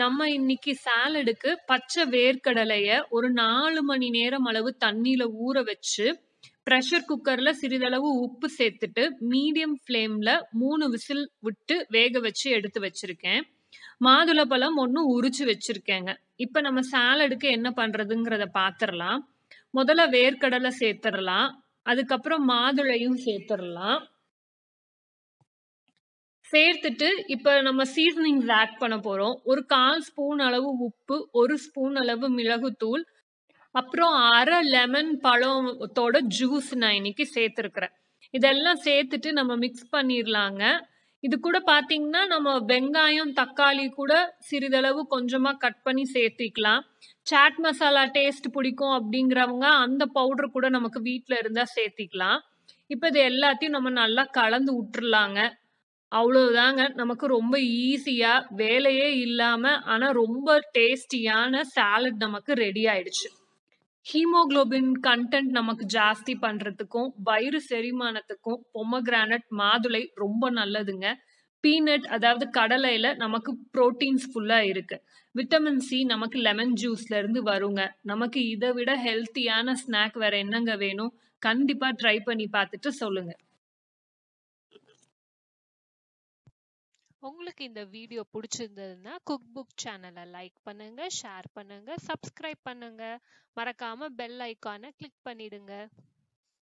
நம்ம இன்னைக்கு சாலடுக்கு பச்சை வேர்க்கடலைய ஒரு நாலு மணி நேரம் அளவு தண்ணியில ஊற வச்சு ப்ரெஷர் குக்கர்ல சிறிதளவு உப்பு சேர்த்துட்டு மீடியம் ஃப்ளேம்ல மூணு விசில் விட்டு வேக வச்சு எடுத்து வச்சிருக்கேன் மாதுளை பழம் ஒன்று உரிச்சு வச்சிருக்கேங்க இப்போ நம்ம சாலடுக்கு என்ன பண்றதுங்கிறத பாத்திரலாம் முதல்ல வேர்க்கடலை சேர்த்துடலாம் அதுக்கப்புறம் மாதுளையும் சேர்த்துடலாம் சேர்த்துட்டு இப்போ நம்ம சீசனிங்ஸ் ஆட் பண்ண போகிறோம் ஒரு கால் ஸ்பூன் அளவு உப்பு ஒரு ஸ்பூன் அளவு மிளகுத்தூள் அப்புறம் அரை லெமன் பழத்தோட ஜூஸ் நான் இன்னைக்கு சேர்த்துருக்குறேன் இதெல்லாம் சேர்த்துட்டு நம்ம மிக்ஸ் பண்ணிடலாங்க இது கூட பார்த்தீங்கன்னா நம்ம வெங்காயம் தக்காளி கூட சிறிதளவு கொஞ்சமாக கட் பண்ணி சேர்த்துக்கலாம் சாட் மசாலா டேஸ்ட் பிடிக்கும் அப்படிங்கிறவங்க அந்த பவுடர் கூட நமக்கு வீட்டில் இருந்தால் சேர்த்திக்கலாம் இப்போ இது எல்லாத்தையும் நம்ம நல்லா கலந்து விட்டுறலாங்க அவ்வளோதாங்க நமக்கு ரொம்ப ஈஸியாக வேலையே இல்லாமல் ஆனால் ரொம்ப டேஸ்டியான சாலட் நமக்கு ரெடி ஆயிடுச்சு ஹீமோகுளோபின் கண்டென்ட் நமக்கு ஜாஸ்தி பண்ணுறதுக்கும் வயிறு செரிமானத்துக்கும் பொமகிரானட் மாதுளை ரொம்ப நல்லதுங்க பீனட் அதாவது கடலையில் நமக்கு ப்ரோட்டீன்ஸ் ஃபுல்லாக இருக்குது விட்டமின் சி நமக்கு லெமன் ஜூஸ்ல இருந்து வருங்க நமக்கு இதை விட ஹெல்த்தியான ஸ்நாக் வேற என்னங்க வேணும் கண்டிப்பா ட்ரை பண்ணி பார்த்துட்டு சொல்லுங்க உங்களுக்கு இந்த வீடியோ பிடிச்சிருந்ததுன்னா குக் புக் சேனலை லைக் பண்ணுங்க ஷேர் பண்ணுங்க சப்ஸ்கிரைப் பண்ணுங்க மறக்காம பெல் ஐக்கானை கிளிக் பண்ணிடுங்க